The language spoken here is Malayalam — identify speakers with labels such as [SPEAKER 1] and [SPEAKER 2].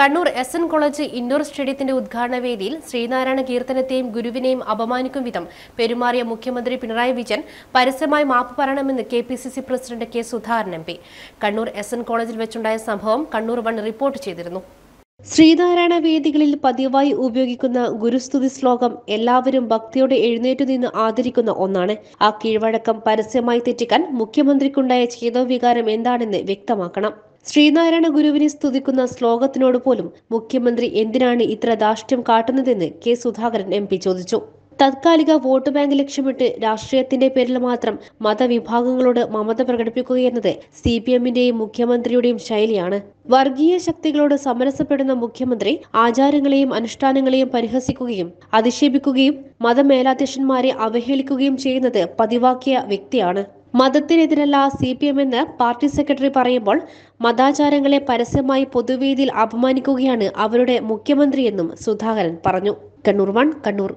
[SPEAKER 1] Kannur S N college indoor സ്റ്റേഡിയത്തിന്റെ ഉദ്ഘാടന വേദിയിൽ ശ്രീനാരായണ കീർത്തനത്തെയും ഗുരുവിനെയും അപമാനിക്കും വിധം പെരുമാറിയ മുഖ്യമന്ത്രി പിണറായി വിജയൻ പരസ്യമായി മാപ്പ് പറയണമെന്ന് K P C C president K Sudhakaran M P Kannur S N കോളേജിൽ വെച്ചുണ്ടായ സംഭവം കണ്ണൂർ വൺ റിപ്പോർട്ട് ചെയ്തിരുന്നു ശ്രീനാരായണ വേദികളിൽ പതിവായി ഉപയോഗിക്കുന്ന ഗുരുസ്തുതി ശ്ലോകം എല്ലാവരും ഭക്തിയോടെ എഴുന്നേറ്റു നിന്ന് ആദരിക്കുന്ന ഒന്നാണ് ആ കീഴ്വഴക്കം പരസ്യമായി തെറ്റിക്കാൻ മുഖ്യമന്ത്രിക്കുണ്ടായ ചേതോവികാരം എന്താണെന്ന് വ്യക്തമാക്കണം ശ്രീനാരായണ ഗുരുവിനെ സ്തുതിക്കുന്ന ശ്ലോകത്തിനോട് പോലും മുഖ്യമന്ത്രി എന്തിനാണ് ഇത്ര ധാർഷ്ട്യം കാട്ടുന്നതെന്ന് കെ സുധാകരൻ എം പി ചോദിച്ചു താത്കാലിക വോട്ട് ബാങ്ക് ലക്ഷ്യമിട്ട് രാഷ്ട്രീയത്തിന്റെ പേരിൽ മാത്രം മതവിഭാഗങ്ങളോട് മമത പ്രകടിപ്പിക്കുകയെന്നത് സി പി എമ്മിന്റെയും മുഖ്യമന്ത്രിയുടെയും ശൈലിയാണ് വർഗീയ ശക്തികളോട് സമരസപ്പെടുന്ന മുഖ്യമന്ത്രി ആചാരങ്ങളെയും അനുഷ്ഠാനങ്ങളെയും പരിഹസിക്കുകയും അധിക്ഷേപിക്കുകയും മതമേലാധ്യക്ഷന്മാരെ അവഹേളിക്കുകയും ചെയ്യുന്നത് പതിവാക്കിയ വ്യക്തിയാണ് മതത്തിനെതിരല്ല സി പി എമ്മെന്ന് പാർട്ടി സെക്രട്ടറി പറയുമ്പോൾ മതാചാരങ്ങളെ പരസ്യമായി പൊതുവേദിയിൽ അപമാനിക്കുകയാണ് അവരുടെ മുഖ്യമന്ത്രിയെന്നും സുധാകരൻ പറഞ്ഞു കണ്ണൂർ വൺ കണ്ണൂർ